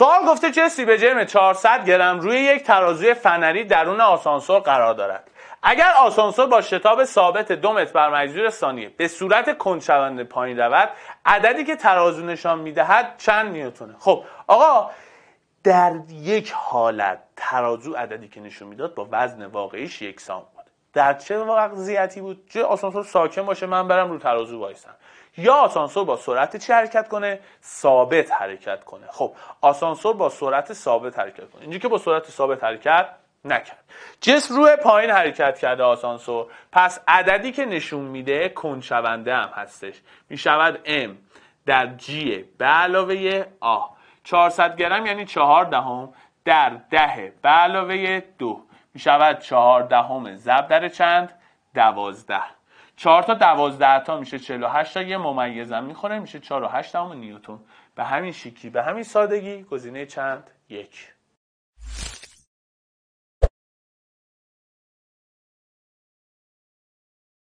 سوال گفته چه سیب 400 گرم روی یک ترازوی فنری درون آسانسور قرار دارد اگر آسانسور با شتاب ثابت دو متر بر مجذور ثانیه به صورت کنشونده پایین رود عددی که ترازو نشان میدهد چند نیوتونه خب آقا در یک حالت ترازو عددی که نشون میداد با وزن واقعیش یکسان بود در چه وضعیتی بود چه آسانسور ساکن باشه من برم رو ترازو وایسم یا آسانسور با سرعت چه حرکت کنه ثابت حرکت کنه خب آسانسور با سرعت ثابت حرکت کنه اینجا که با سرعت ثابت حرکت نکرد جسم روی پایین حرکت کرده آسانسور پس عددی که نشون میده کنشونده هم هستش میشود ام در G به علاوه آ 400 گرم یعنی 4 دهم ده در ده به علاوه می شود چهاردهم ضرب در چند دوازده چهار تا دوازده تا میشه و تا یه ممیزم میخوره میشه چهار و هشت نیوتون به همین شیکی به همین سادگی گزینه چند یک